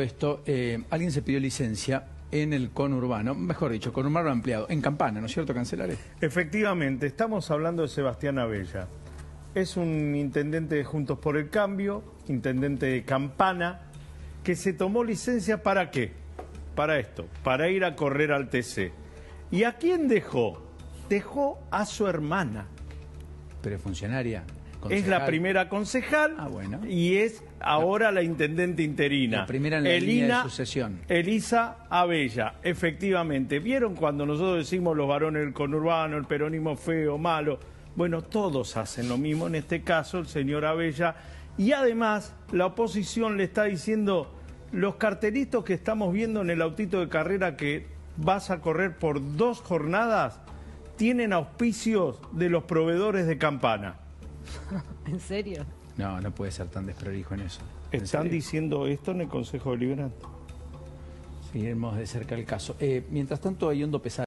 esto, eh, alguien se pidió licencia en el conurbano, mejor dicho, conurbano ampliado, en Campana, ¿no es cierto, Cancelare? Efectivamente, estamos hablando de Sebastián Abella. Es un intendente de Juntos por el Cambio, intendente de Campana, que se tomó licencia para qué? Para esto, para ir a correr al TC. ¿Y a quién dejó? Dejó a su hermana. Pero funcionaria. Es la primera concejal ah, y es ahora la, intendente interina. La primera en la sucesión. Elisa Abella, efectivamente. ¿Vieron cuando nosotros decimos los varones del conurbano, el peronismo feo, malo? Bueno, todos hacen lo mismo, en este caso el señor Abella. Y además la oposición le está diciendo los carteritos que estamos viendo en el autito de carrera que vas a correr por dos jornadas tienen auspicios de los proveedores de campana. ¿En serio? No, no puede ser tan desprolijo en eso. ¿Están diciendo esto en el Consejo Deliberante? Seguiremos de cerca el caso. Eh, mientras tanto, hay hondo pesar.